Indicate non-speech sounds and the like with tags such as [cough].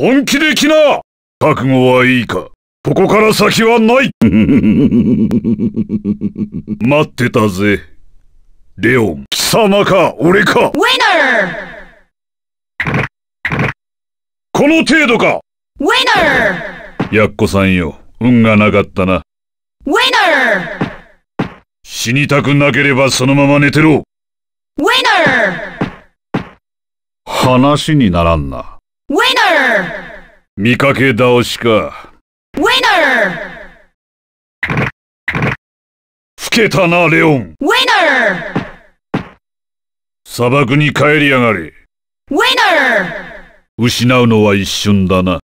本気で来な覚悟はいいかここから先はない [laughs] 待ってたぜ。レオン、貴様か、俺か。この程度かウナーやっこさんよ、運がなかったな。死にたくなければそのまま寝てろ話にならんな。ウィナー見かけ倒しか。ウィナー老けたな、レオン。ウィナー砂漠に帰りやがれ。ウィナー失うのは一瞬だな。